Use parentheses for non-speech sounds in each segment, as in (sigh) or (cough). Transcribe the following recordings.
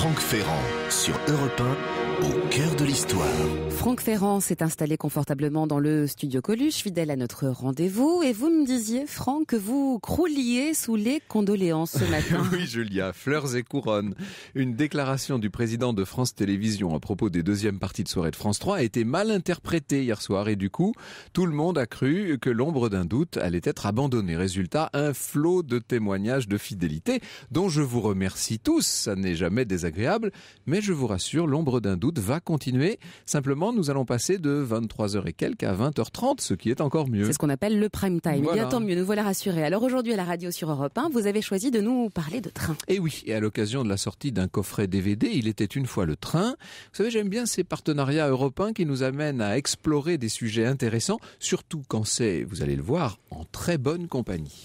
Franck Ferrand sur Europe 1, au cœur de l'histoire. Franck Ferrand s'est installé confortablement dans le studio Coluche, fidèle à notre rendez-vous. Et vous me disiez, Franck, que vous crouliez sous les condoléances ce (laughs) matin. oui, Julia, fleurs et couronnes. Une déclaration du président de France Télévisions à propos des deuxièmes parties de soirée de France 3 a été mal interprétée hier soir. Et du coup, tout le monde a cru que l'ombre d'un doute allait être abandonnée. Résultat, un flot de témoignages de fidélité dont je vous remercie tous. Ça n'est jamais désagréable mais je vous rassure, l'ombre d'un doute va continuer. Simplement, nous allons passer de 23h et quelques à 20h30, ce qui est encore mieux. C'est ce qu'on appelle le prime time. Et eh Bien tant mieux, nous voilà rassurés. Alors aujourd'hui à la radio sur Europe 1, vous avez choisi de nous parler de train. Et eh oui, et à l'occasion de la sortie d'un coffret DVD, il était une fois le train. Vous savez, j'aime bien ces partenariats européens qui nous amènent à explorer des sujets intéressants, surtout quand c'est, vous allez le voir, en très bonne compagnie.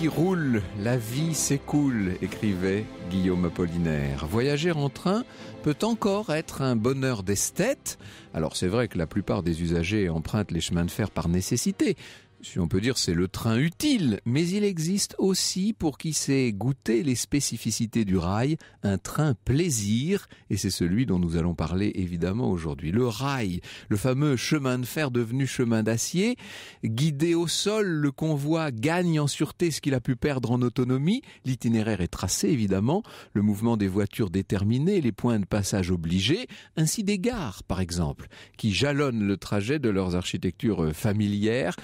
qui roule, la vie s'écoule, écrivait Guillaume Apollinaire. Voyager en train peut encore être un bonheur d'esthète. Alors c'est vrai que la plupart des usagers empruntent les chemins de fer par nécessité, si on peut dire, c'est le train utile, mais il existe aussi, pour qui sait goûter les spécificités du rail, un train plaisir, et c'est celui dont nous allons parler évidemment aujourd'hui. Le rail, le fameux chemin de fer devenu chemin d'acier, guidé au sol, le convoi gagne en sûreté ce qu'il a pu perdre en autonomie, l'itinéraire est tracé évidemment, le mouvement des voitures déterminé, les points de passage obligés, ainsi des gares par exemple, qui jalonnent le trajet de leurs architectures familières,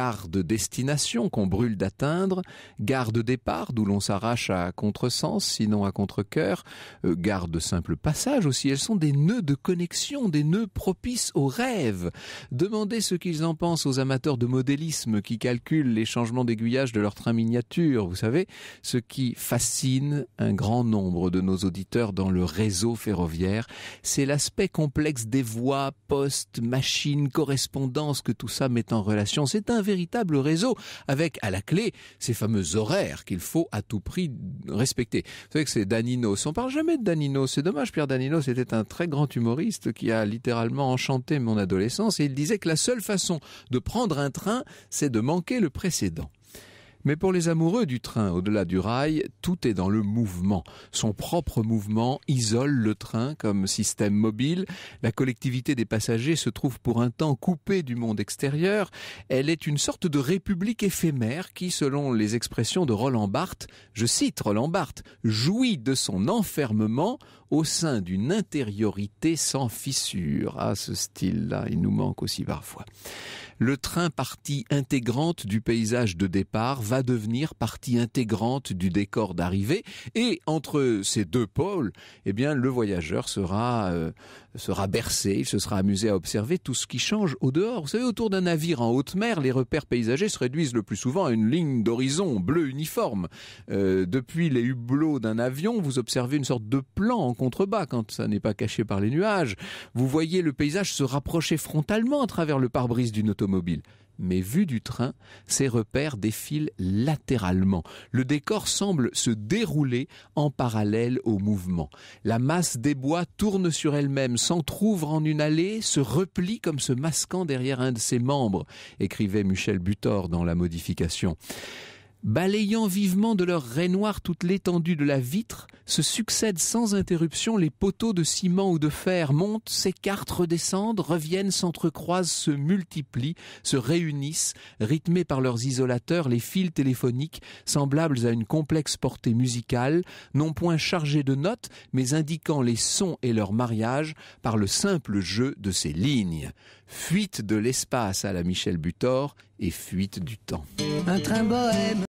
gare de destination qu'on brûle d'atteindre, gare de départ d'où l'on s'arrache à contresens, sinon à contre-coeur, euh, de simple passage aussi. Elles sont des nœuds de connexion, des nœuds propices aux rêves. Demandez ce qu'ils en pensent aux amateurs de modélisme qui calculent les changements d'aiguillage de leur train miniature, vous savez, ce qui fascine un grand nombre de nos auditeurs dans le réseau ferroviaire, c'est l'aspect complexe des voies, postes, machines, correspondances que tout ça met en relation. C'est un véritable réseau, avec à la clé ces fameux horaires qu'il faut à tout prix respecter. Vous savez que c'est Danino, on parle jamais de Danino, c'est dommage, Pierre Danino c'était un très grand humoriste qui a littéralement enchanté mon adolescence et il disait que la seule façon de prendre un train, c'est de manquer le précédent. Mais pour les amoureux du train au-delà du rail, tout est dans le mouvement. Son propre mouvement isole le train comme système mobile. La collectivité des passagers se trouve pour un temps coupée du monde extérieur. Elle est une sorte de république éphémère qui, selon les expressions de Roland Barthes, je cite Roland Barthes, jouit de son enfermement au sein d'une intériorité sans fissure. Ah, ce style-là, il nous manque aussi parfois. Le train partie intégrante du paysage de départ va devenir partie intégrante du décor d'arrivée et entre ces deux pôles, eh bien, le voyageur sera, euh, sera bercé, il se sera amusé à observer tout ce qui change au dehors. Vous savez, autour d'un navire en haute mer, les repères paysagers se réduisent le plus souvent à une ligne d'horizon bleu uniforme. Euh, depuis les hublots d'un avion, vous observez une sorte de plan contrebas quand ça n'est pas caché par les nuages. Vous voyez le paysage se rapprocher frontalement à travers le pare-brise d'une automobile mais vu du train, ces repères défilent latéralement. Le décor semble se dérouler en parallèle au mouvement. La masse des bois tourne sur elle-même, s'entr'ouvre en une allée, se replie comme se masquant derrière un de ses membres, écrivait Michel Butor dans La modification. Balayant vivement de leur raie noire toute l'étendue de la vitre, se succèdent sans interruption les poteaux de ciment ou de fer, montent, s'écartent, redescendent, reviennent, s'entrecroisent, se multiplient, se réunissent, rythmés par leurs isolateurs, les fils téléphoniques, semblables à une complexe portée musicale, non point chargés de notes, mais indiquant les sons et leur mariage par le simple jeu de ces lignes. Fuite de l'espace à la Michel Butor et fuite du temps. Un bohème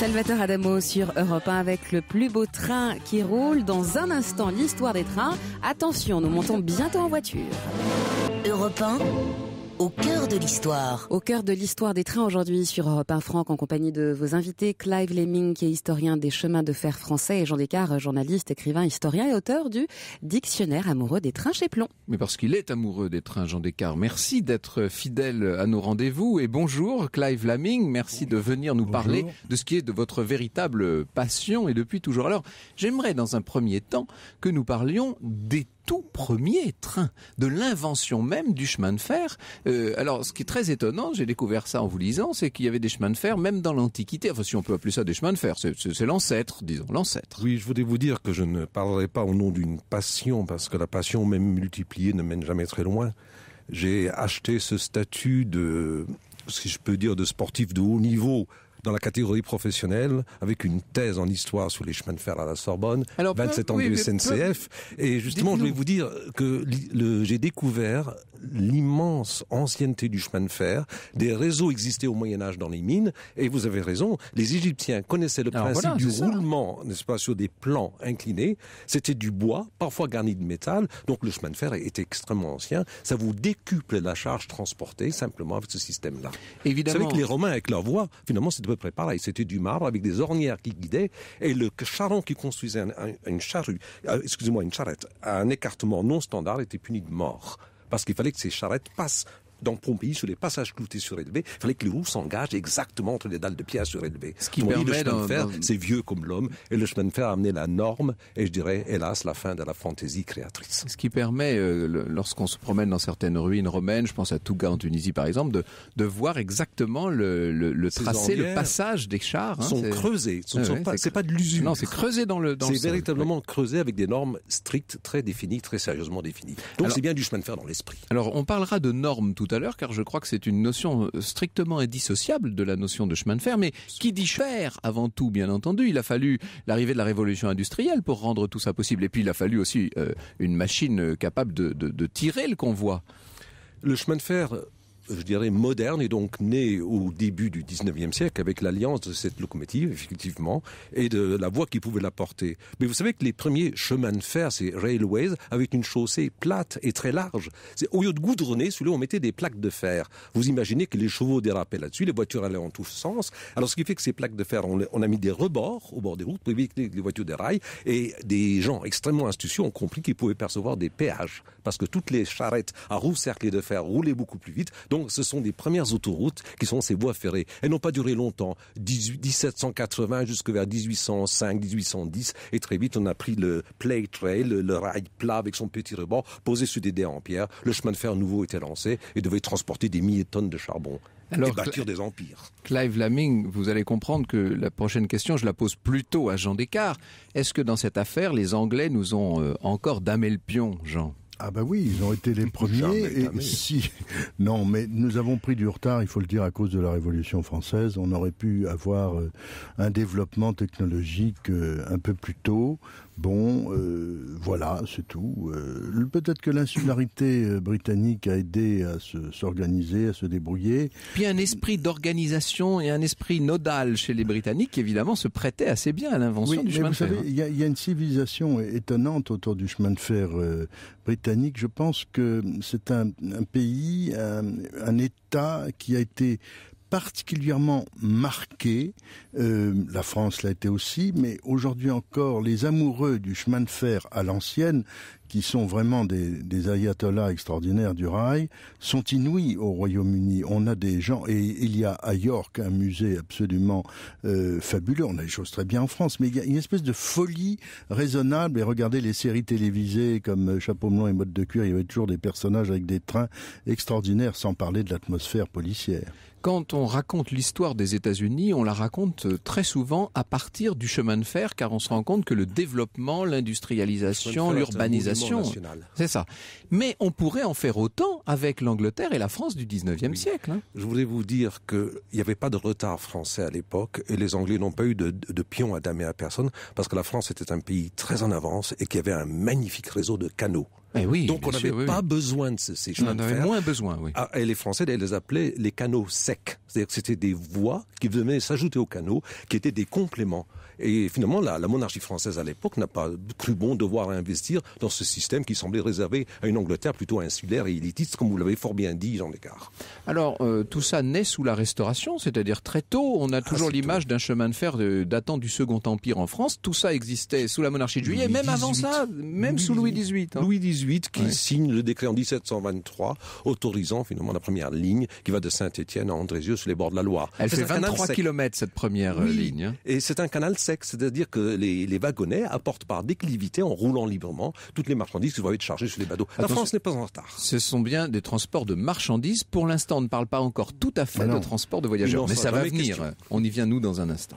Salvatore Adamo sur Europe 1 avec le plus beau train qui roule. Dans un instant, l'histoire des trains. Attention, nous montons bientôt en voiture. Europe 1 au cœur de l'histoire. Au cœur de l'histoire des trains aujourd'hui sur Europe 1 Franck en compagnie de vos invités Clive Lemming qui est historien des chemins de fer français et Jean Descartes, journaliste, écrivain, historien et auteur du Dictionnaire amoureux des trains chez Plomb. Mais parce qu'il est amoureux des trains Jean Descartes, merci d'être fidèle à nos rendez-vous et bonjour Clive Lemming, merci de venir nous parler de ce qui est de votre véritable passion et depuis toujours. Alors j'aimerais dans un premier temps que nous parlions des tout premier train, de l'invention même du chemin de fer. Euh, alors, ce qui est très étonnant, j'ai découvert ça en vous lisant, c'est qu'il y avait des chemins de fer même dans l'Antiquité. Enfin, si on peut appeler ça des chemins de fer, c'est l'ancêtre, disons, l'ancêtre. Oui, je voulais vous dire que je ne parlerai pas au nom d'une passion, parce que la passion, même multipliée, ne mène jamais très loin. J'ai acheté ce statut de, ce si je peux dire, de sportif de haut niveau dans la catégorie professionnelle avec une thèse en histoire sur les chemins de fer à la Sorbonne, 27 ans du SNCF. et justement, je vais vous dire que j'ai découvert l'immense ancienneté du chemin de fer. Des réseaux existaient au Moyen Âge dans les mines. Et vous avez raison, les Égyptiens connaissaient le principe du roulement, n'est-ce pas, sur des plans inclinés. C'était du bois, parfois garni de métal. Donc le chemin de fer était extrêmement ancien. Ça vous décuple la charge transportée simplement avec ce système-là. Évidemment. Vous savez que les Romains, avec leur voie, finalement, c'était peu près C'était du marbre avec des ornières qui guidaient et le charron qui construisait une charrue, euh, excusez-moi, une charrette, un écartement non standard était puni de mort parce qu'il fallait que ces charrettes passent dans Pompéi, sur les passages cloutés surélevés, il fallait que les roues s'engagent exactement entre les dalles de pierre surélevées. Ce qui permet le chemin de c'est vieux comme l'homme, et le chemin de fer a amené la norme, et je dirais, hélas, la fin de la fantaisie créatrice. Ce qui permet, euh, lorsqu'on se promène dans certaines ruines romaines, je pense à Touga en Tunisie par exemple, de, de voir exactement le, le tracé, le passage des chars. Hein, sont creusés, ce ah pas, de l'usure. Non, c'est creusé dans le. C'est véritablement creusé avec des normes strictes, très définies, très sérieusement définies. Donc c'est bien du chemin de fer dans l'esprit. Alors on parlera de normes tout à l'heure, car je crois que c'est une notion euh, strictement indissociable de la notion de chemin de fer. Mais qui dit fer avant tout, bien entendu, il a fallu l'arrivée de la révolution industrielle pour rendre tout ça possible. Et puis il a fallu aussi euh, une machine euh, capable de, de tirer le convoi. Le chemin de fer je dirais, moderne et donc né au début du 19e siècle avec l'alliance de cette locomotive, effectivement, et de la voie qui pouvait la porter. Mais vous savez que les premiers chemins de fer, ces railways, avec une chaussée plate et très large. C'est au lieu de goudronner, celui-là, on mettait des plaques de fer. Vous imaginez que les chevaux dérapaient là-dessus, les voitures allaient en tous sens. Alors, ce qui fait que ces plaques de fer, on, a mis des rebords au bord des routes pour éviter que les voitures déraillent et des gens extrêmement astucieux ont compris qu'ils pouvaient percevoir des péages parce que toutes les charrettes à roues cerclées de fer roulaient beaucoup plus vite. Donc, ce sont des premières autoroutes qui sont ces voies ferrées. Elles n'ont pas duré longtemps, 1780 jusque vers 1805, 1810, et très vite on a pris le play trail, le, rail plat avec son petit rebord, posé sur des dés en pierre. Le chemin de fer nouveau était lancé et devait transporter des milliers de tonnes de charbon. Alors, bâtir des empires. Clive Laming, vous allez comprendre que la prochaine question, je la pose plutôt à Jean Descartes. Est-ce que dans cette affaire, les Anglais nous ont euh, encore damé le pion, Jean ah bah oui, ils ont été les premiers. (laughs) non, mais nous avons pris du retard, il faut le dire, à cause de la Révolution française. On aurait pu avoir euh, un développement technologique euh, un peu plus tôt. Bon, euh, voilà, c'est tout. Euh, peut-être que l'insularité euh, britannique a aidé à s'organiser, à se débrouiller. Puis un esprit d'organisation et un esprit nodal chez les Britanniques, évidemment, se prêtait assez bien à l'invention du chemin vous savez, hein. Il y, a une civilisation étonnante autour du chemin de fer britannique. Je pense que c'est un, pays, un État qui a été particulièrement marqué, euh, la France l'a été aussi, mais aujourd'hui encore, les amoureux du chemin de fer à l'ancienne, qui sont vraiment des, ayatollahs extraordinaires du rail, sont inouïs au Royaume-Uni. On a des gens, et il y a à York un musée absolument euh, fabuleux, on a des choses très bien en France, mais il y a une espèce de folie raisonnable, et regardez les séries télévisées comme euh, Chapeau melon et Mode de cuir, il y avait toujours des personnages avec des trains extraordinaires, sans parler de l'atmosphère policière. Quand on raconte l'histoire des États-Unis, on la raconte euh, très souvent à partir du chemin de fer, car on se rend compte que le développement, l'industrialisation, l'urbanisation, c'est ça. Mais on pourrait en faire autant avec l'Angleterre et la France du 19e siècle. Hein. Je voulais vous dire qu'il n'y avait pas de retard français à l'époque et les Anglais n'ont pas eu de, pion à damer à personne parce que la France était un pays très en avance et qui avait un magnifique réseau de canaux. Eh Donc on n'avait pas besoin de ces, chemins de avait moins besoin, oui. Ah, et les Français les appelaient les canaux secs. C'est-à-dire que c'était des voies qui venaient s'ajouter aux canaux, qui étaient des compléments. Et finalement, la, monarchie française à l'époque n'a pas cru bon devoir investir dans ce système qui semblait réservé à une Angleterre plutôt insulaire et élitiste, comme vous l'avez fort bien dit, Jean Descartes. Alors, euh, tout ça naît sous la Restauration, c'est-à-dire très tôt. On a ah, toujours l'image d'un chemin de fer de, datant du Second Empire en France. Tout ça existait sous la monarchie de Juillet, même avant ça, même sous Louis XVIII. Louis XVIII hein. qui signe le décret en 1723 autorisant finalement la première ligne qui va de Saint-Étienne à Andrézieux sur les bords de la Loire. Elle fait 23 km cette première euh, ligne. Hein. Et c'est un canal c'est-à-dire que les, les, wagonnets apportent par déclivité, en roulant librement, toutes les marchandises qui vont être chargées sur les bateaux. La France n'est pas en retard. Ce sont bien des transports de marchandises. Pour l'instant, on ne parle pas encore tout à fait de transport de voyageurs, mais ça va venir. On y vient, nous, dans un instant.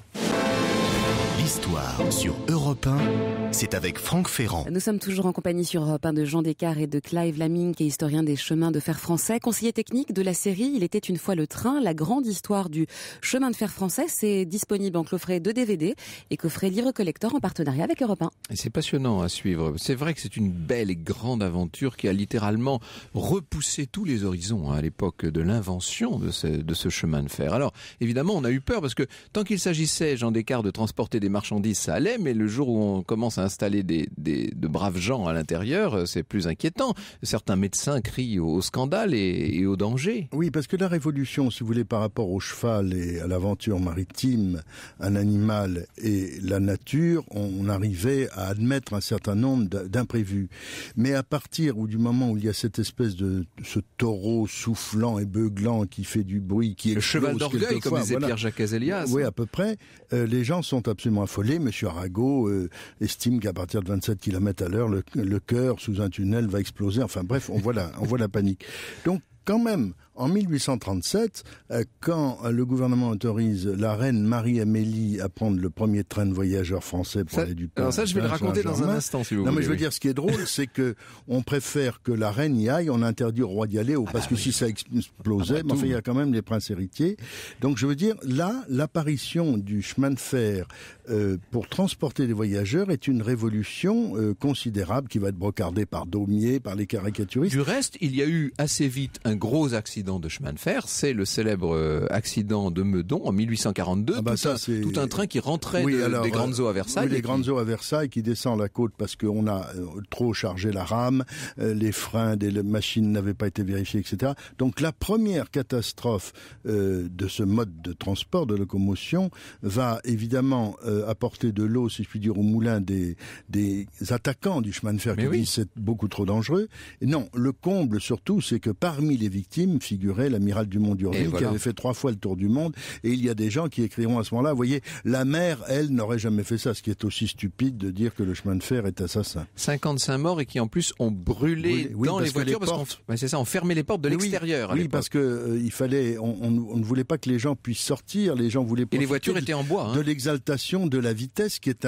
L'histoire sur Europe 1, c'est avec Franck Ferrand. Nous sommes toujours en compagnie sur Europe 1 de Jean Descartes et de Clive Laming, qui est historien des chemins de fer français, conseiller technique de la série Il était une fois le train, la grande histoire du chemin de fer français. C'est disponible en coffret de DVD et coffret livre collector en partenariat avec Europe 1. C'est passionnant à suivre. C'est vrai que c'est une belle et grande aventure qui a littéralement repoussé tous les horizons hein, à l'époque de l'invention de ce, de ce chemin de fer. Alors, évidemment, on a eu peur parce que tant qu'il s'agissait, Jean Descartes, de transporter des marchandises, ça allait, mais le jour où on commence à installer des, de braves gens à l'intérieur, euh, c'est plus inquiétant. Certains médecins crient au scandale et, au danger. Oui, parce que la révolution, si vous voulez, par rapport au cheval et à l'aventure maritime, un animal et la nature, on, arrivait à admettre un certain nombre d'imprévus. Mais à partir ou du moment où il y a cette espèce de ce taureau soufflant et beuglant qui fait du bruit, qui est le cheval d'orgueil, comme disait Pierre Jacques Azélias, oui, hein. à peu près, euh, les gens sont absolument M Monsieur Arago euh, estime qu'à partir de 27 km à l'heure, le, cœur sous un tunnel va exploser. Enfin bref, on voit la, on voit la panique. Donc quand même, en 1837, euh, quand euh, le gouvernement autorise la reine Marie-Amélie à prendre le premier train de voyageurs français pour aller du Alors ça, je vais le raconter dans un instant, si vous voulez. Non, mais je veux dire, ce qui est drôle, c'est que on préfère que la reine y aille, on interdit au roi d'y aller, ah parce bah que si ça explosait, ah bah enfin, il y a quand même des princes héritiers. Donc, je veux dire, là, l'apparition du chemin de fer euh, pour transporter des voyageurs est une révolution considérable qui va être brocardée par Daumier, par les caricaturistes. Du reste, il y a eu assez vite un un gros accident de chemin de fer, c'est le célèbre euh, accident de Meudon en 1842, ah bah tout, un, train qui rentrait des grandes eaux à euh, Versailles. Oui, les grandes eaux à Versailles qui descend la côte parce qu'on a euh, trop chargé la rame, les freins des machines n'avaient pas été vérifiés, etc. Donc la première catastrophe de ce mode de transport, de locomotion, va évidemment apporter de l'eau, si je puis dire, au moulin des, des attaquants du chemin de fer qui oui. c'est beaucoup trop dangereux. non, le comble surtout, c'est que parmi les victimes figurait l'amiral Dumont d'Urville qui avait fait trois fois le tour du monde et il y a des gens qui écriront à ce moment-là, vous voyez, la mer, elle, n'aurait jamais fait ça, ce qui est aussi stupide de dire que le chemin de fer est assassin. 55 morts et qui en plus ont brûlé dans les voitures parce qu'on bah, c'est ça, on fermait les portes de l'extérieur. Oui, parce que euh, il fallait, on, ne voulait pas que les gens puissent sortir, les gens voulaient. Et les voitures étaient en bois. Hein. De l'exaltation de la vitesse, qui est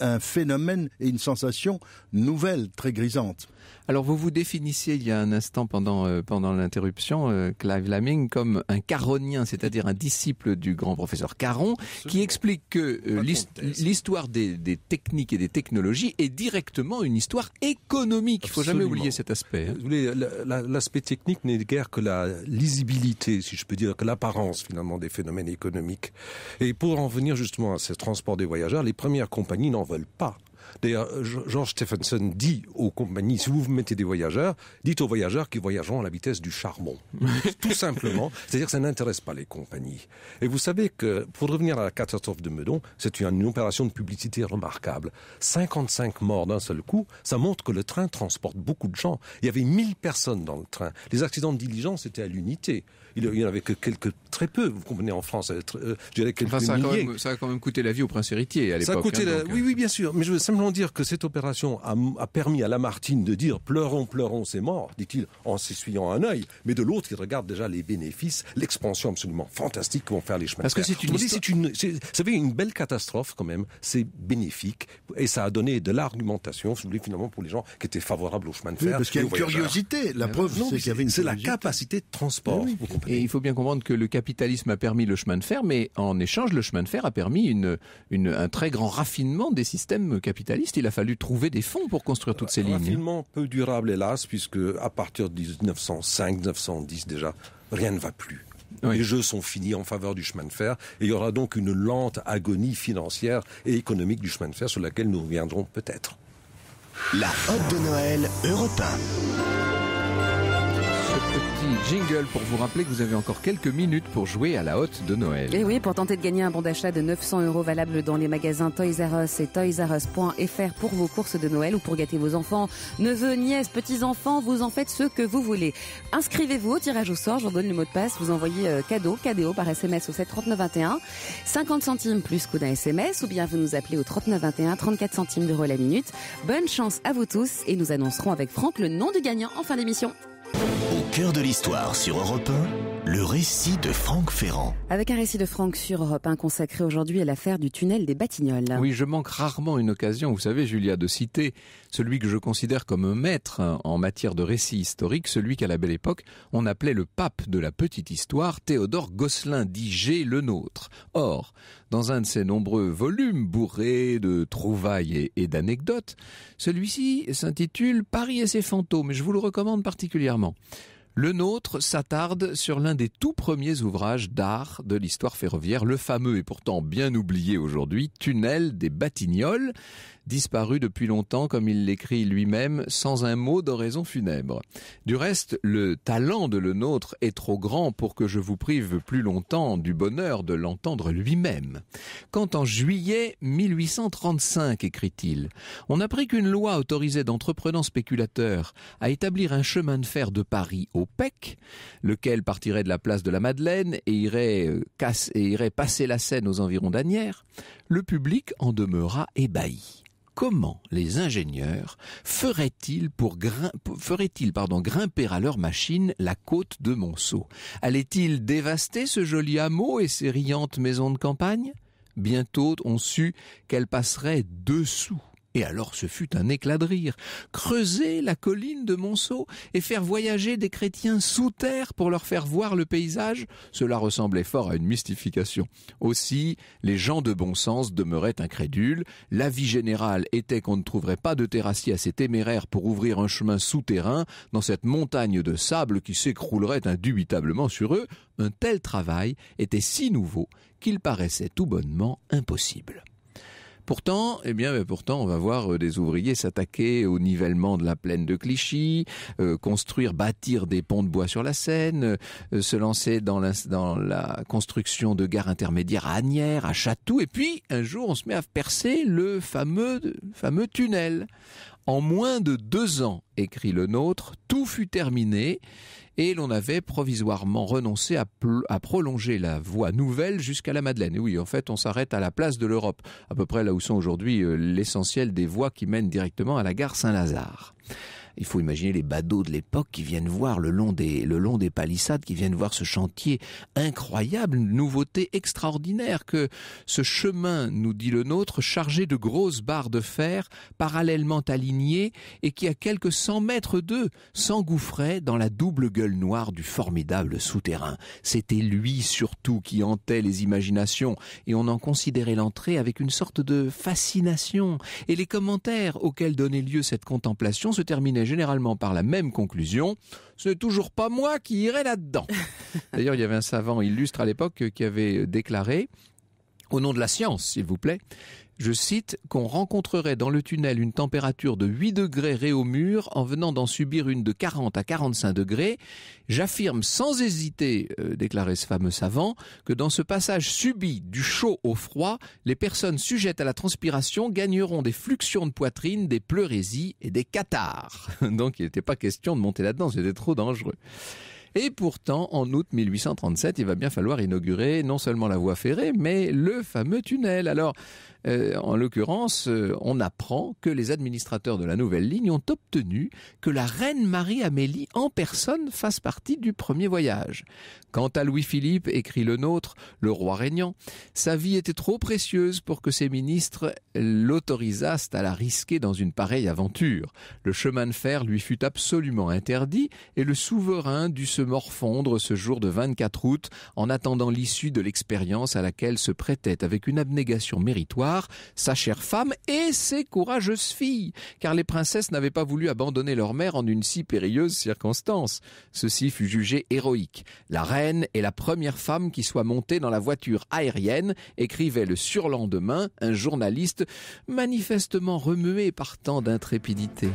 un phénomène et une sensation nouvelle, très grisante. Alors vous vous définissiez il y a un instant pendant euh, l'interruption, euh, Clive Laming, comme un caronien, c'est-à-dire un disciple du grand professeur Caron, qui explique que euh, l'histoire des, techniques et des technologies est directement une histoire économique. Il faut jamais oublier cet aspect. Hein. L'aspect technique n'est guère que la lisibilité, si je peux dire, que l'apparence finalement des phénomènes économiques. Et pour en venir justement à ce transport des voyageurs, les premières compagnies n'en veulent pas D'ailleurs, George Stephenson dit aux compagnies, si vous vous mettez des voyageurs, dites aux voyageurs qu'ils voyageront à la vitesse du charbon. (laughs) Tout simplement. C'est-à-dire que ça n'intéresse pas les compagnies. Et vous savez que, pour revenir à la catastrophe de Meudon, c'est une opération de publicité remarquable. 55 morts d'un seul coup, ça montre que le train transporte beaucoup de gens. Il y avait 1000 personnes dans le train. Les accidents de diligence étaient à l'unité. Il n'y en avait que quelques, très peu. Vous comprenez, en France, euh, je dirais quelques ça, milliers. Quand même, ça a quand même coûté la vie au prince héritier à l'époque. Hein, oui, euh. oui, bien sûr. Mais je simplement dire que cette opération a, permis à Lamartine de dire pleurons, pleurons, c'est mort, dit-il en s'essuyant un œil, mais de l'autre, il regarde déjà les bénéfices, l'expansion absolument fantastique que vont faire les chemins. de fer. que c'est une, une, vous savez, une belle catastrophe quand même, c'est bénéfique et ça a donné de l'argumentation, vous finalement pour les gens qui étaient favorables aux chemins de fer. parce qu'il y a une curiosité, la ah, preuve, c'est qu'il y avait une C'est la capacité de transport. Et il faut bien comprendre que le capitalisme a permis le chemin de fer, mais en échange, le chemin de fer a permis une, un très grand raffinement des systèmes capitalistes il a fallu trouver des fonds pour construire toutes ces lignes. Finalement, peu durable, hélas, puisque à partir de 1905-1910 déjà, rien ne va plus. Les jeux sont finis en faveur du chemin de fer et il y aura donc une lente agonie financière et économique du chemin de fer sur laquelle nous reviendrons peut-être. La Hotte de Noël européen jingle pour vous rappeler que vous avez encore quelques minutes pour jouer à la hotte de Noël. Et eh oui, pour tenter de gagner un bon d'achat de 900 euros valable dans les magasins Toys R Us et toysrus.fr pour vos courses de Noël ou pour gâter vos enfants, neveux, nièces, petits-enfants, vous en faites ce que vous voulez. Inscrivez-vous au tirage au sort, je vous donne le mot de passe, vous envoyez euh, cadeau, cadeau par SMS au 73921, 50 centimes plus coût d'un SMS ou bien vous nous appelez au 3921, 34 centimes d'euros la minute. Bonne chance à vous tous et nous annoncerons avec Franck le nom du gagnant en fin d'émission cœur de l'histoire sur Europe 1, le récit de Franck Ferrand. Avec un récit de Franck sur Europe 1 consacré aujourd'hui à l'affaire du tunnel des Batignolles. Oui, je manque rarement une occasion, vous savez Julia, de citer celui que je considère comme un maître en matière de récit historique, celui qu'à la belle époque on appelait le pape de la petite histoire, Théodore Gosselin dit G. le nôtre. Or, dans un de ses nombreux volumes bourrés de trouvailles et, d'anecdotes, celui-ci s'intitule Paris et ses fantômes, et je vous le recommande particulièrement. Le nôtre s'attarde sur l'un des tout premiers ouvrages d'art de l'histoire ferroviaire, le fameux et pourtant bien oublié aujourd'hui tunnel des Batignolles, disparu depuis longtemps comme il l'écrit lui-même sans un mot d'oraison funèbre. Du reste, le talent de le nôtre est trop grand pour que je vous prive plus longtemps du bonheur de l'entendre lui-même. Quand en juillet 1835, écrit-il, on apprit qu'une loi autorisait d'entreprenants spéculateurs à établir un chemin de fer de Paris au PEC, lequel partirait de la place de la Madeleine et irait, euh, casse, et irait passer la Seine aux environs d'Anières, le public en demeura ébahi comment les ingénieurs feraient-ils pour feraient-ils pardon grimper à leur machine la côte de Monceau Allait-il dévaster ce joli hameau et ses riantes maisons de campagne Bientôt on sut qu'elle passerait dessous et alors ce fut un éclat de rire. Creuser la colline de Monceau et faire voyager des chrétiens sous terre pour leur faire voir le paysage, cela ressemblait fort à une mystification. Aussi, les gens de bon sens demeuraient incrédules. L'avis général était qu'on ne trouverait pas de terrassiers assez téméraire pour ouvrir un chemin souterrain dans cette montagne de sable qui s'écroulerait indubitablement sur eux. Un tel travail était si nouveau qu'il paraissait tout bonnement impossible. Pourtant, eh bien, pourtant, on va voir euh, des ouvriers s'attaquer au nivellement de la plaine de Clichy, euh, construire, bâtir des ponts de bois sur la Seine, euh, se lancer dans la, construction de gares intermédiaires à Agnières, à Château. et puis un jour, on se met à percer le fameux, le fameux tunnel. En moins de deux ans, écrit le nôtre, tout fut terminé et l'on avait provisoirement renoncé à, prolonger la voie nouvelle jusqu'à la Madeleine. oui, en fait, on s'arrête à la place de l'Europe, à peu près là où sont aujourd'hui euh, l'essentiel des voies qui mènent directement à la gare Saint-Lazare. Il faut imaginer les badauds de l'époque qui viennent voir le long des le long des palissades, qui viennent voir ce chantier incroyable, nouveauté extraordinaire que ce chemin nous dit le nôtre, chargé de grosses barres de fer parallèlement alignées et qui à quelques cent mètres d'eux s'engouffrait dans la double gueule noire du formidable souterrain. C'était lui surtout qui hantait les imaginations et on en considérait l'entrée avec une sorte de fascination. Et les commentaires auxquels donnait lieu cette contemplation se terminaient généralement par la même conclusion ce n'est toujours pas moi qui irai là-dedans. (laughs) D'ailleurs, il y avait un savant illustre à l'époque qui avait déclaré au nom de la science, s'il vous plaît, je cite, qu'on rencontrerait dans le tunnel une température de 8 degrés réaumur en venant d'en subir une de 40 à 45 degrés. J'affirme sans hésiter, euh, déclarait ce fameux savant, que dans ce passage subi du chaud au froid, les personnes sujettes à la transpiration gagneront des fluxions de poitrine, des pleurésies et des cathares. (laughs) Donc il n'était pas question de monter là-dedans, c'était trop dangereux. Et pourtant, en août 1837, il va bien falloir inaugurer non seulement la voie ferrée, mais le fameux tunnel. Alors, euh, en l'occurrence, euh, on apprend que les administrateurs de la nouvelle ligne ont obtenu que la reine Marie-Amélie en personne fasse partie du premier voyage. Quant à Louis-Philippe, écrit le nôtre, le roi régnant, sa vie était trop précieuse pour que ses ministres l'autorisassent à la risquer dans une pareille aventure. Le chemin de fer lui fut absolument interdit et le souverain dut se morfondre ce jour de 24 août en attendant l'issue de l'expérience à laquelle se prêtait avec une abnégation méritoire sa chère femme et ses courageuses filles, car les princesses n'avaient pas voulu abandonner leur mère en une si périlleuse circonstance. Ceci fut jugé héroïque. La reine est la première femme qui soit montée dans la voiture aérienne, écrivait le surlendemain un journaliste manifestement remué par tant d'intrépidité.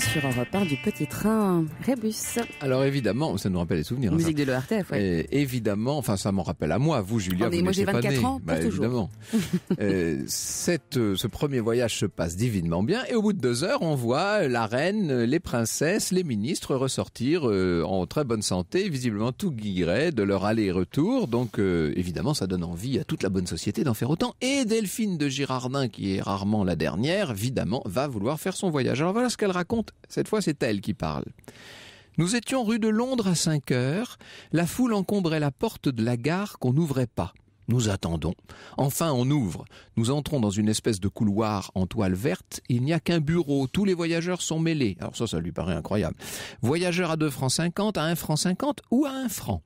sur un repart du petit train Rébus. Alors évidemment, ça nous rappelle les souvenirs. Hein, Musique de l'ORTF, évidemment, enfin ça m'en rappelle à moi, vous Julia. Oh, moi j'ai 24 ans, pas bah, évidemment. (laughs) Euh, cette, euh, ce premier voyage se passe divinement bien et au bout de deux heures, on voit la reine, les princesses, les ministres ressortir euh, en très bonne santé, visiblement tout guilleret de leur aller-retour. Donc évidemment, ça donne envie à toute la bonne société d'en faire autant. Et Delphine de Girardin, qui est rarement la dernière, évidemment, va vouloir faire son voyage. Alors voilà ce qu'elle raconte cette fois c'est elle qui parle. Nous étions rue de Londres à cinq heures, la foule encombrait la porte de la gare qu'on n'ouvrait pas. Nous attendons. Enfin, on ouvre. Nous entrons dans une espèce de couloir en toile verte. Il n'y a qu'un bureau. Tous les voyageurs sont mêlés. Alors ça, ça lui paraît incroyable. Voyageurs à 2 francs 50, à 1 franc 50 ou à 1 franc.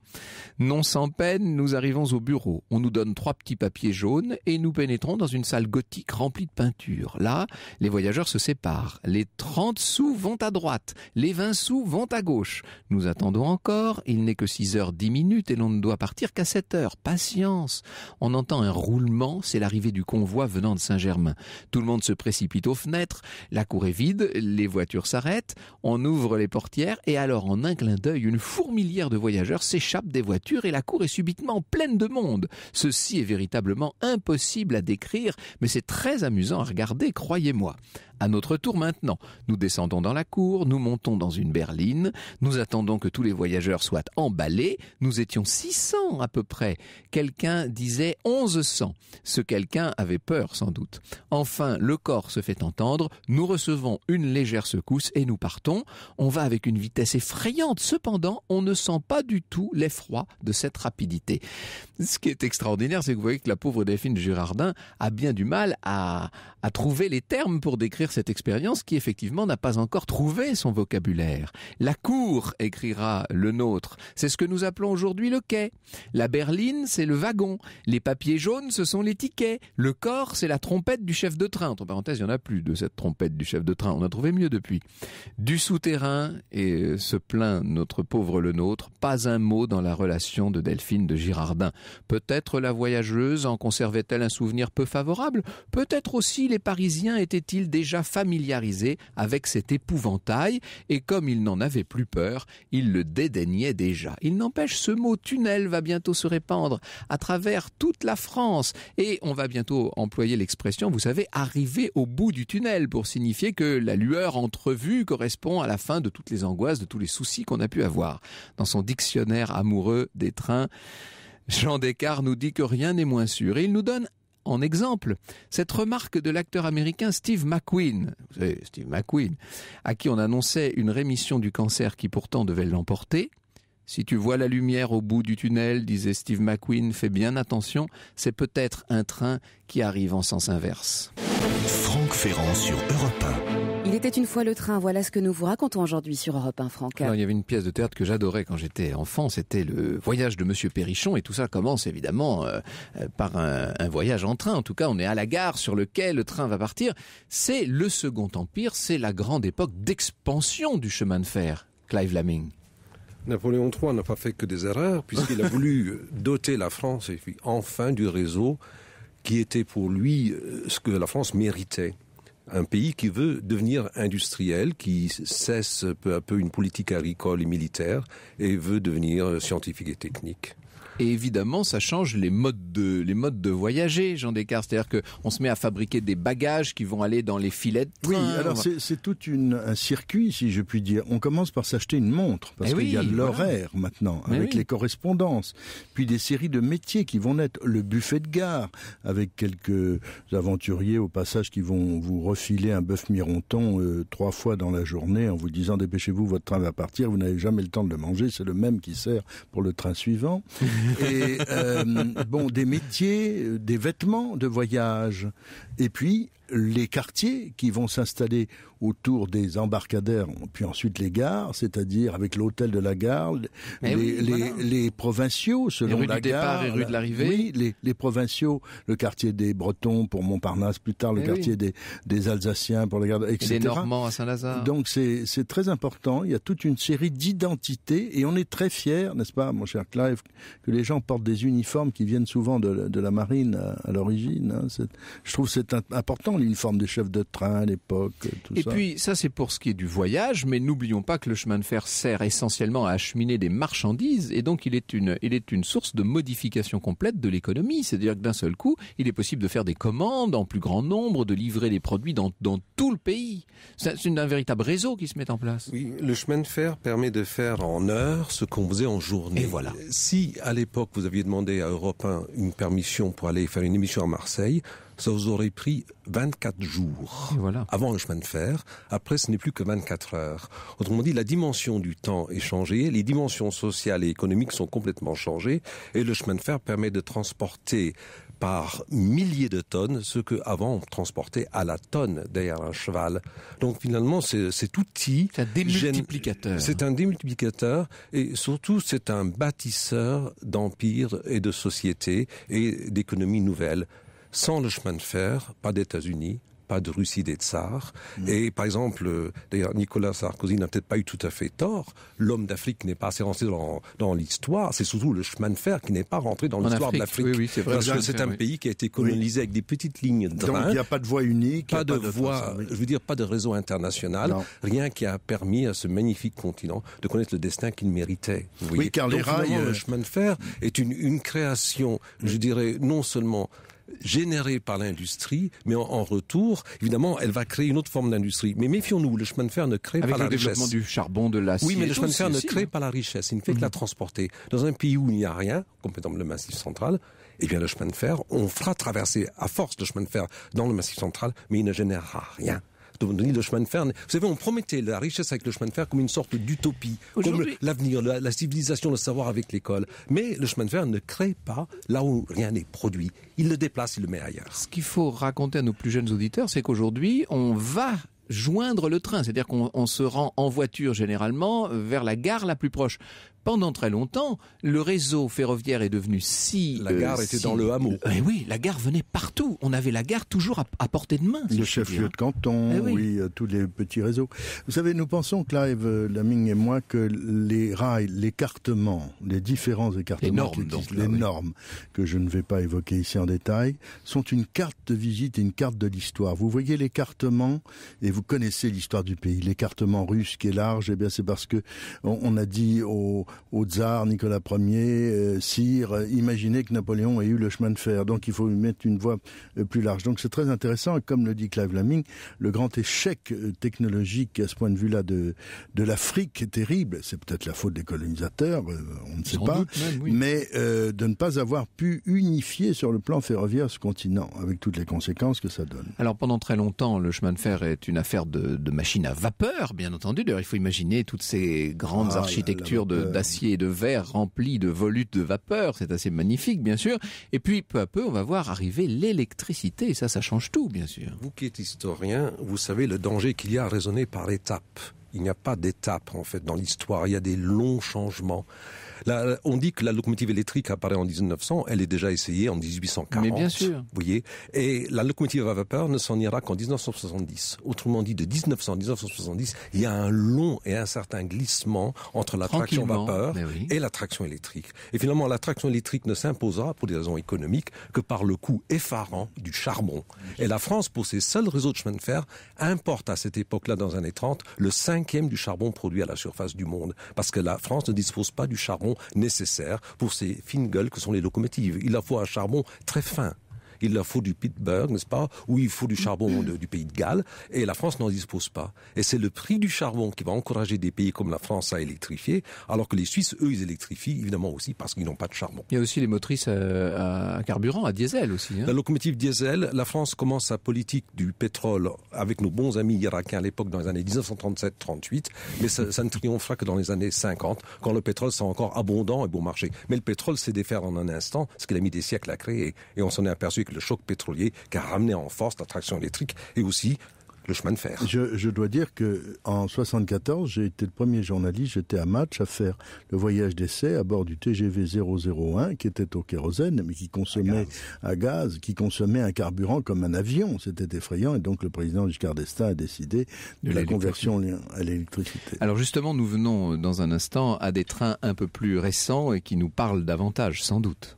Non sans peine, nous arrivons au bureau. On nous donne trois petits papiers jaunes et nous pénétrons dans une salle gothique remplie de peintures. Là, les voyageurs se séparent. Les 30 sous vont à droite. Les 20 sous vont à gauche. Nous attendons encore. Il n'est que 6 heures 10 minutes et l'on ne doit partir qu'à 7 heures. Patience. On entend un roulement, c'est l'arrivée du convoi venant de Saint-Germain. Tout le monde se précipite aux fenêtres, la cour est vide, les voitures s'arrêtent, on ouvre les portières et alors en un clin d'œil, une fourmilière de voyageurs s'échappe des voitures et la cour est subitement pleine de monde. Ceci est véritablement impossible à décrire, mais c'est très amusant à regarder, croyez-moi. À notre tour maintenant, nous descendons dans la cour, nous montons dans une berline, nous attendons que tous les voyageurs soient emballés, nous étions 600 à peu près. Quelqu'un disait 1100. Ce quelqu'un avait peur sans doute. Enfin, le corps se fait entendre, nous recevons une légère secousse et nous partons. On va avec une vitesse effrayante, cependant on ne sent pas du tout l'effroi de cette rapidité. Ce qui est extraordinaire, c'est que vous voyez que la pauvre Delphine Girardin a bien du mal à, à trouver les termes pour décrire cette expérience qui effectivement n'a pas encore trouvé son vocabulaire. La cour, écrira le nôtre, c'est ce que nous appelons aujourd'hui le quai. La berline, c'est le wagon. Les papiers jaunes, ce sont les tickets. Le corps, c'est la trompette du chef de train. Entre parenthèses, il n'y en a plus de cette trompette du chef de train. On a trouvé mieux depuis. Du souterrain, et se plaint notre pauvre le nôtre, pas un mot dans la relation de Delphine de Girardin. Peut-être la voyageuse en conservait-elle un souvenir peu favorable. Peut-être aussi les Parisiens étaient-ils déjà familiarisés avec cet épouvantail, et comme ils n'en avaient plus peur, ils le dédaignaient déjà. Il n'empêche, ce mot tunnel va bientôt se répandre à travers toute la France. Et on va bientôt employer l'expression, vous savez, arriver au bout du tunnel pour signifier que la lueur entrevue correspond à la fin de toutes les angoisses, de tous les soucis qu'on a pu avoir. Dans son dictionnaire amoureux des trains, Jean Descartes nous dit que rien n'est moins sûr. Et il nous donne en exemple cette remarque de l'acteur américain Steve McQueen, Steve McQueen, à qui on annonçait une rémission du cancer qui pourtant devait l'emporter. Si tu vois la lumière au bout du tunnel, disait Steve McQueen, fais bien attention, c'est peut-être un train qui arrive en sens inverse. Franck Ferrand sur Europe Il était une fois le train, voilà ce que nous vous racontons aujourd'hui sur Europe 1, Franck. il y avait une pièce de théâtre que j'adorais quand j'étais enfant, c'était le voyage de Monsieur Perrichon, et tout ça commence évidemment euh, euh, par un, un, voyage en train. En tout cas, on est à la gare sur lequel le train va partir. C'est le Second Empire, c'est la grande époque d'expansion du chemin de fer, Clive Laming. Napoléon III n'a pas fait que des erreurs, puisqu'il a (laughs) voulu doter la France, et enfin, du réseau qui était pour lui euh, ce que la France méritait. Un pays qui veut devenir industriel, qui cesse peu à peu une politique agricole et militaire, et veut devenir scientifique et technique. Et évidemment, ça change les modes de, les modes de voyager, Jean Descartes. C'est-à-dire qu'on se met à fabriquer des bagages qui vont aller dans les filets de train. Oui, alors c'est tout une, un circuit, si je puis dire. On commence par s'acheter une montre, parce eh qu'il y a de l'horaire maintenant, avec les correspondances. Puis des séries de métiers qui vont naître. Le buffet de gare, avec quelques aventuriers au passage qui vont vous refiler un bœuf mironton euh, trois fois dans la journée en vous disant dépêchez-vous, votre train va partir, vous n'avez jamais le temps de le manger, c'est le même qui sert pour le train suivant. (laughs) et euh, bon, des métiers, euh, des vêtements de voyage, et puis les quartiers qui vont s'installer autour des embarcadères, puis ensuite les gares, c'est-à-dire avec l'hôtel de la gare, eh les, les, provinciaux selon les la départ et rue de l'arrivée. les, provinciaux, le quartier des Bretons pour Montparnasse plus tard, le eh quartier des, Alsaciens pour la gare, etc. les Normands à Saint-Lazare. Donc c'est très important. Il y a toute une série d'identités et on est très fiers, n'est-ce pas, mon cher Clive, que les gens portent des uniformes qui viennent souvent de, la marine à, l'origine. Hein. Je trouve c'est important l'uniforme des chefs de train à l'époque, et puis, ça, c'est pour ce qui est du voyage, mais n'oublions pas que le chemin de fer sert essentiellement à acheminer des marchandises, et donc il est une, il est une source de modification complète de l'économie. C'est-à-dire que d'un seul coup, il est possible de faire des commandes en plus grand nombre, de livrer des produits dans, dans tout le pays. C'est un véritable réseau qui se met en place. Oui, le chemin de fer permet de faire en heure ce qu'on faisait en journée. Et voilà. Si, à l'époque, vous aviez demandé à Europe 1 une permission pour aller faire une émission à Marseille, ça vous aurait pris 24 jours voilà. avant un chemin de fer. Après, ce n'est plus que 24 heures. Autrement dit, la dimension du temps est changée, les dimensions sociales et économiques sont complètement changées, et le chemin de fer permet de transporter par milliers de tonnes ce que avant on transportait à la tonne derrière un cheval. Donc finalement, cet outil, c'est un démultiplicateur, c'est un démultiplicateur, et surtout c'est un bâtisseur d'empires et de sociétés et d'économies nouvelles. Sans le chemin de fer, pas d'États-Unis, pas de Russie des tsars. Mm. Et par exemple, euh, d'ailleurs, Nicolas Sarkozy n'a peut-être pas eu tout à fait tort. L'homme d'Afrique n'est pas assez rentré dans, dans l'histoire. C'est surtout le chemin de fer qui n'est pas rentré dans l'histoire de l'Afrique. Oui, oui, c'est vrai. Parce que c'est un pays qui a été colonisé avec des petites lignes de Donc il n'y a pas de voie unique. Pas, de, voie, je veux dire, pas de réseau international. Rien qui a permis à ce magnifique continent de connaître le destin qu'il méritait. oui, car les rails. Euh, le chemin de fer est une, une création, je dirais, non seulement générée par l'industrie, mais en, retour, évidemment, elle va créer une autre forme d'industrie. Mais méfions-nous, le chemin de fer ne crée pas la richesse. Avec le développement du charbon, de l'acier. Oui, mais le chemin de fer ne crée pas la richesse, il ne fait que mhm. la transporter. Dans un pays où il n'y a rien, comme par exemple le Massif central, eh bien le chemin de fer, on fera traverser à force le chemin de fer dans le Massif central, mais il ne générera rien fer. Vous savez, on promettait la richesse avec le chemin de fer comme une sorte d'utopie, comme l'avenir, la, la, civilisation, le savoir avec l'école. Mais le chemin de fer ne crée pas là où rien n'est produit. Il le déplace, il le met ailleurs. Ce qu'il faut raconter à nos plus jeunes auditeurs, c'est qu'aujourd'hui, on va joindre le train, c'est-à-dire qu'on se rend en voiture généralement vers la gare la plus proche pendant très longtemps, le réseau ferroviaire est devenu si... La gare euh, était dans le hameau. Euh, oui, la gare venait partout. On avait la gare toujours à, portée de main. le chef-lieu de canton, eh oui, euh, tous les petits réseaux. Vous savez, nous pensons, Clive Laming et moi, que les rails, l'écartement, les différents écartements, les normes, les normes que je ne vais pas évoquer ici en détail, sont une carte de visite et une carte de l'histoire. Vous voyez l'écartement, et vous connaissez l'histoire du pays, l'écartement russe qui est large, eh bien c'est parce que on, a dit aux au tsar Nicolas Ier, euh, Sire, euh, imaginez que Napoléon ait eu le chemin de fer. Donc il faut mettre une voie euh, plus large. Donc c'est très intéressant. comme le dit Clive Laming, le grand échec technologique à ce point de vue-là de, de l'Afrique est terrible. C'est peut-être la faute des colonisateurs, on ne sait pas. Mais de ne pas avoir pu unifier sur le plan ferroviaire ce continent, avec toutes les conséquences que ça donne. Alors pendant très longtemps, le chemin de fer est une affaire de, de machines à vapeur, bien entendu. D'ailleurs, il faut imaginer toutes ces grandes ah architectures de acier de verre rempli de volutes de vapeur. C'est assez magnifique, bien sûr. Et puis, peu à peu, on va voir arriver l'électricité. Et ça, ça change tout, bien sûr. Vous qui êtes historien, vous savez le danger qu'il y a à raisonner par étapes. Il n'y a pas d'étapes, en fait, dans l'histoire. Il y a des longs changements on dit que la locomotive électrique apparaît en 1900, elle est déjà essayée en 1840. Mais bien sûr. Vous voyez. Et la locomotive à vapeur ne s'en ira qu'en 1970. Autrement dit, de 1900 à 1970, il y a un long et un glissement entre la traction vapeur et la traction électrique. Et finalement, la traction électrique ne s'imposera, pour des raisons économiques, que par le coût effarant du charbon. Et la France, pour ses seuls réseaux de chemin de fer, importe à cette époque-là, dans les années 30, le cinquième du charbon produit à la surface du monde. Parce que la France ne dispose pas du charbon nécessaires nécessaire pour ces fines gueules que sont les locomotives. Il a faut un charbon très fin, il leur faut du Pittsburgh, n'est-ce pas Ou il faut du charbon du pays de Galles, et la France n'en dispose pas. Et c'est le prix du charbon qui va encourager des pays comme la France à électrifier, alors que les Suisses, eux, ils électrifient évidemment aussi parce qu'ils n'ont pas de charbon. Il y a aussi les motrices à carburant, à diesel aussi. Hein. la locomotive diesel, la France commence sa politique du pétrole avec nos bons amis irakiens à l'époque dans les années 1937-38, mais ça, ne triomphera que dans les années 50, quand le pétrole sera encore abondant et bon marché. Mais le pétrole s'est défaire en un instant ce qu'il a mis des siècles à créer, et on s'en est aperçu le choc pétrolier qui a ramené en force la traction électrique et aussi le chemin de fer. Je, dois dire que en 74, j'ai été le premier journaliste, j'étais à Match à faire le voyage d'essai à bord du TGV 001 qui était au kérosène mais qui consommait à gaz, qui consommait un carburant comme un avion, c'était effrayant et donc le président Giscard d'Estaing a décidé de la conversion à l'électricité. Alors justement, nous venons dans un instant à des trains un peu plus récents et qui nous parlent davantage sans doute.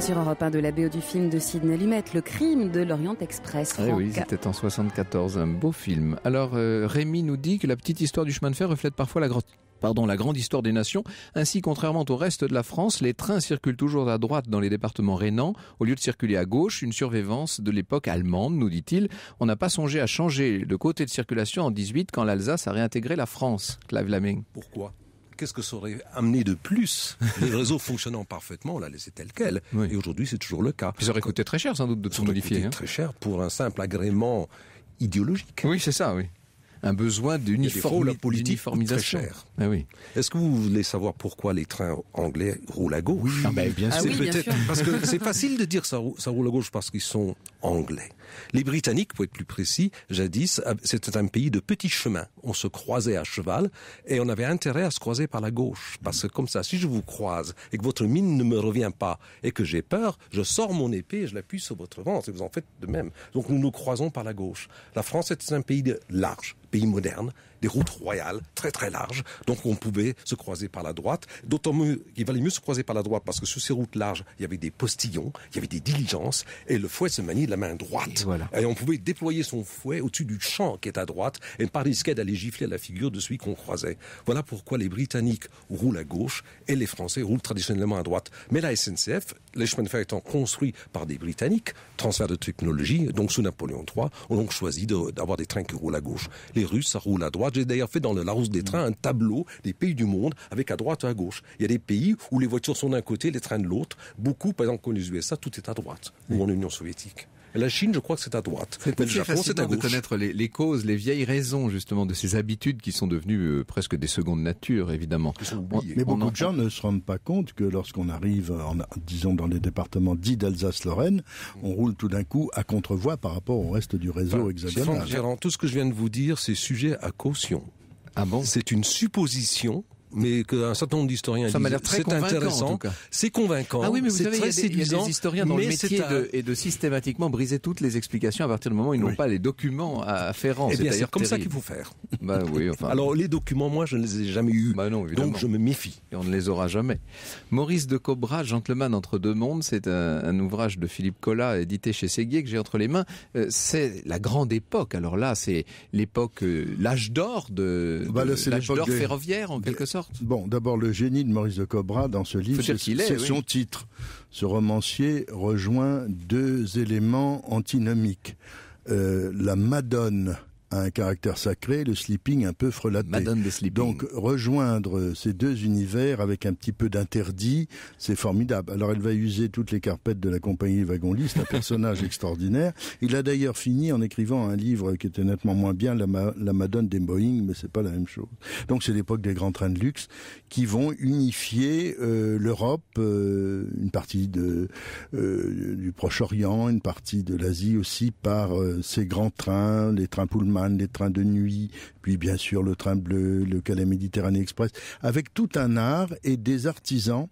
sur Europe 1 de la BO du film de Sidney Lumet, Le crime de l'Orient Express. Eh oui, c'était en 74, un beau film. Alors euh, Rémi nous dit que la petite histoire du chemin de fer reflète parfois la grande, pardon, la grande histoire des nations. Ainsi, contrairement au reste de la France, les trains circulent toujours à droite dans les départements rhénans, au lieu de circuler à gauche, une survivance de l'époque allemande, nous dit-il. On n'a pas songé à changer de côté de circulation en 18 quand l'Alsace a réintégré la France. Clive Laming. Pourquoi qu'est-ce que ça aurait amené de plus (laughs) Les réseaux fonctionnant parfaitement, on l'a laissé tel quel. Et aujourd'hui, c'est toujours le cas. ça aurait coûté très cher, sans doute, de se modifier. Hein. très cher pour un simple agrément idéologique. Oui, c'est ça, oui. Un besoin d'uniformisation. La politique très cher. Ah oui. Est-ce que vous voulez savoir pourquoi les trains anglais roulent à gauche oui. Ah ben, bien, ah sûr. Parce que c'est facile de dire que ça roule à gauche parce qu'ils sont anglais. Les Britanniques, pour être plus précis, jadis, euh, c'était un pays de petits chemins. On se croisait à cheval et on avait intérêt à se croiser par la gauche. Parce que comme ça, si je vous croise et que votre mine ne me revient pas et que j'ai peur, je sors mon épée et je l'appuie sur votre ventre. Et vous en faites de même. Donc nous nous croisons par la gauche. La France est un pays de large, pays moderne, des routes royales très très larges, donc on pouvait se croiser par la droite. D'autant mieux qu'il valait mieux se croiser par la droite parce que sur ces routes larges, il y avait des postillons, il y avait des diligences, et le fouet se maniait de la main droite. Et, on pouvait déployer son fouet au-dessus du champ qui est à droite et ne pas risquer d'aller gifler à la figure de celui qu'on croisait. Voilà pourquoi les Britanniques roulent à gauche et les Français roulent traditionnellement à droite. Mais la SNCF, les chemins de fer étant construits par des Britanniques, transfert de technologie, donc sous Napoléon III, on a donc choisi d'avoir des trains qui roulent à gauche. Les Russes, ça roule à droite j'ai d'ailleurs fait dans la rousse des trains un tableau des pays du monde avec à droite et à gauche. Il y a des pays où les voitures sont d'un côté, les trains de l'autre. Beaucoup, par exemple, comme les USA, tout est à droite, ou en Union soviétique. La Chine, je crois que c'est à droite. C'est le Japon, c'est à connaître les, causes, les vieilles raisons justement de ces habitudes qui sont devenues euh, presque des secondes natures, évidemment. mais beaucoup de gens ne se rendent pas compte que lorsqu'on arrive, en, disons, dans les départements dits d'Alsace-Lorraine, on roule tout d'un coup à contre-voix par rapport au reste du réseau hexagonal. Tout ce que je viens de vous dire, c'est sujet à caution. Ah c'est une supposition mais qu'un certain nombre d'historiens disent c'est intéressant, c'est convaincant, ah oui, mais vous savez, très il historiens dans le métier de, et de systématiquement briser toutes les explications à partir du moment où ils n'ont pas les documents afférents. Eh bien, c'est comme ça qu'il faut faire. Bah oui, enfin. (laughs) Alors les documents, moi, je ne les ai jamais eus. Bah donc je me méfie. Et on ne les aura jamais. Maurice de Cobra, Gentleman entre deux mondes, c'est un, ouvrage de Philippe Collat édité chez Séguier que j'ai entre les mains. Euh, c'est la grande époque. Alors là, c'est l'époque, euh, l'âge d'or de, bah de l'âge d'or ferroviaire en quelque sorte. Bon, d'abord, le génie de Maurice de Cobra dans ce livre, c'est son titre. Ce romancier rejoint deux éléments antinomiques. Euh, la Madone un caractère sacré, le sleeping un peu frelaté. Madame sleeping. Donc rejoindre ces deux univers avec un petit peu d'interdit, c'est formidable. Alors elle va user toutes les carpettes de la compagnie wagon list, un (laughs) personnage extraordinaire. Il a d'ailleurs fini en écrivant un livre qui était nettement moins bien, La, la Madone des Boeing, mais c'est pas la même chose. Donc c'est l'époque des grands trains de luxe qui vont unifier euh, l'Europe, euh, une partie de, euh, du Proche-Orient, une partie de l'Asie aussi par ces grands trains, les trains Pullman les trains de nuit, puis bien sûr le train bleu, le Calais Méditerranée Express, avec tout un art et des artisans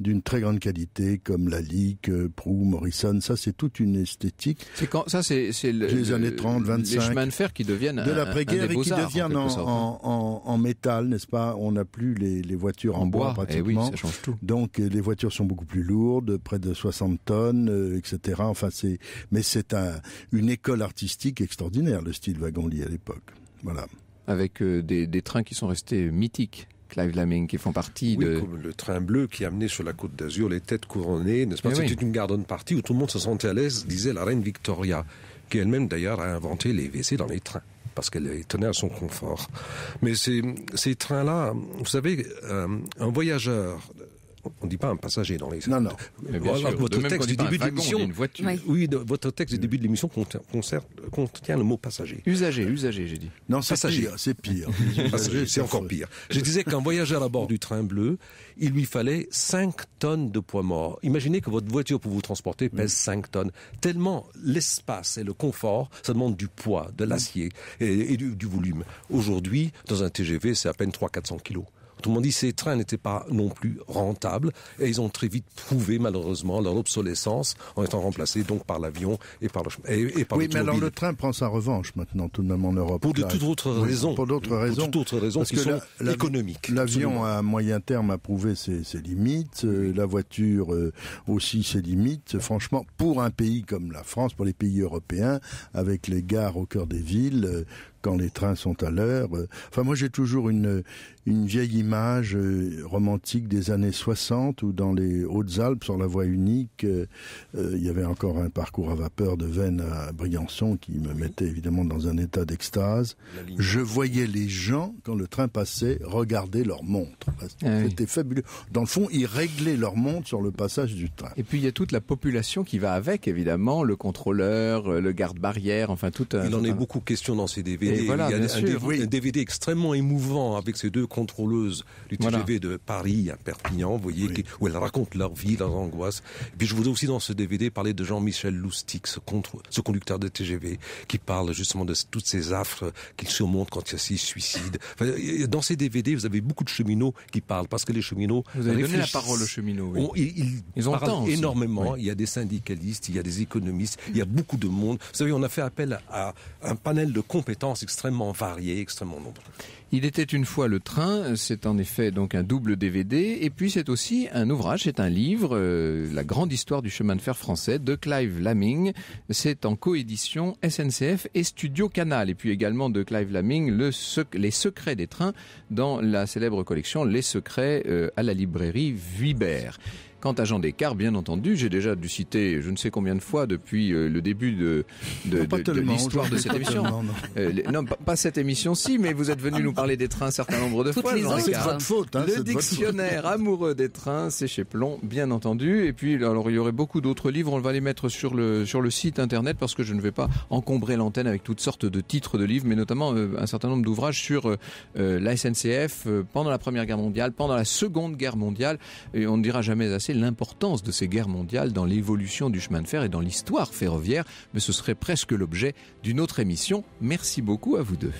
d'une très grande qualité comme la Lalique, euh, Prou, Morrison. Ça, c'est toute une esthétique. C'est quand ça, c'est les années 30, 25. Les chemins de fer qui deviennent de l'après-guerre et qui deviennent hein. en, métal, n'est-ce pas On n'a plus les, voitures en, bois, eh pratiquement. change tout. Donc euh, les voitures sont beaucoup plus lourdes, près de 60 tonnes, euh, etc. Enfin, c'est mais c'est une école artistique extraordinaire le style wagon à l'époque. Voilà. Avec des trains qui sont restés mythiques. Clive qui font partie de... comme le train bleu qui amenait sur la côte d'Azur les têtes couronnées, n'est-ce pas eh C'était une garden party où tout le monde se sentait à l'aise, disait la reine Victoria, qui elle-même d'ailleurs a inventé les WC dans les trains parce qu'elle tenait à son confort. Mais ces, ces trains-là, vous savez, euh, un voyageur on ne dit pas un passager dans les. Non, non. Votre texte du début de l'émission. Oui, votre texte du début de l'émission contient, le mot passager. Usager, usager, j'ai dit. Non, c'est pire. C'est pire. (laughs) c'est encore pire. Je disais qu'un voyageur à bord du train bleu, il lui fallait 5 tonnes de poids mort. Imaginez que votre voiture pour vous transporter pèse 5 tonnes. Tellement l'espace et le confort, ça demande du poids, de l'acier et, du, volume. Aujourd'hui, dans un TGV, c'est à peine 300-400 kilos monde dit, ces trains n'étaient pas non plus rentables et ils ont très vite prouvé malheureusement leur obsolescence en étant remplacés donc par l'avion et par le et, Oui, mais alors le train prend sa revanche maintenant tout de même en Europe. Pour de toutes autres raisons. Pour d'autres raisons. Pour toutes raisons Parce que L'avion à moyen terme a prouvé ses, limites, euh, la voiture euh, aussi ses limites. Franchement, pour un pays comme la France, pour les pays européens, avec les gares au cœur des villes, euh, quand les trains sont à l'heure. Euh, enfin, moi, j'ai toujours une, euh, une vieille image euh, romantique des années 60 où dans les Hautes-Alpes, sur la voie unique, il y avait encore un parcours à vapeur de Vennes à Briançon qui me mettait évidemment dans un état d'extase. Je voyais les gens, quand le train passait, regarder leur montre. Ah c'était fabuleux. Dans le fond, ils réglaient leur montre sur le passage du train. Et puis, il y a toute la population qui va avec, évidemment, le contrôleur, le garde-barrière, enfin tout Il en est beaucoup question dans ces DVD il y a un, DVD, extrêmement émouvant avec ces deux contrôleuses du TGV de Paris à Perpignan, vous voyez, où elles racontent leur vie, leurs angoisses. Et puis je voudrais aussi dans ce DVD parler de Jean-Michel Loustic, ce, contre, ce conducteur de TGV, qui parle justement de toutes ces affres qu'il surmonte quand il a suicide. suicides. dans ces DVD, vous avez beaucoup de cheminots qui parlent, parce que les cheminots... Vous avez donné la parole aux cheminots. ils, ont parlent énormément. Il y a des syndicalistes, il y a des économistes, il y a beaucoup de monde. Vous savez, on a fait appel à un panel de compétences extrêmement variés extrêmement nombreux. « Il était une fois le train, c'est en effet donc un double DVD, et puis c'est aussi un ouvrage, c'est un livre, euh, La grande histoire du chemin de fer français de Clive Laming. C'est en coédition SNCF et Studio Canal, et puis également de Clive Laming, le Les secrets des trains dans la célèbre collection Les secrets euh, à la librairie Vuibert. Quant à Jean Descartes, bien entendu, j'ai déjà dû citer je ne sais combien de fois depuis euh, le début de, de, l'histoire de cette émission. Euh, non, pas cette émission, ci mais vous êtes venu nous parler des trains un certain nombre de fois. C'est votre hein, le dictionnaire amoureux des trains, c'est chez Plomb, bien entendu. Et puis, alors, il y aurait beaucoup d'autres livres. On va les mettre sur le, sur le site internet parce que je ne vais pas encombrer l'antenne avec toutes sortes de titres de livres, mais notamment euh, un certain nombre d'ouvrages sur la SNCF pendant la Première Guerre mondiale, pendant la Seconde Guerre mondiale. Et on ne dira jamais assez l'importance de ces guerres mondiales dans l'évolution du chemin de fer et dans l'histoire ferroviaire, mais ce serait presque l'objet d'une autre émission. Merci beaucoup à vous deux.